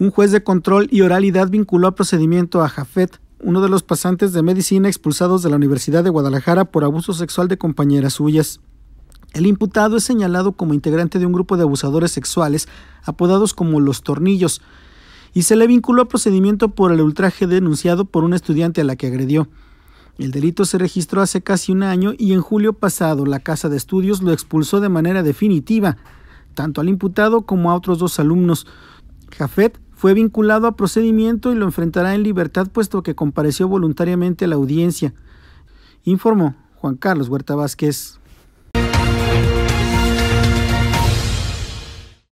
Un juez de control y oralidad vinculó a procedimiento a Jafet, uno de los pasantes de medicina expulsados de la Universidad de Guadalajara por abuso sexual de compañeras suyas. El imputado es señalado como integrante de un grupo de abusadores sexuales apodados como los tornillos, y se le vinculó a procedimiento por el ultraje denunciado por un estudiante a la que agredió. El delito se registró hace casi un año y en julio pasado la Casa de Estudios lo expulsó de manera definitiva, tanto al imputado como a otros dos alumnos. Jafet fue vinculado a procedimiento y lo enfrentará en libertad puesto que compareció voluntariamente a la audiencia, informó Juan Carlos Huerta Vázquez.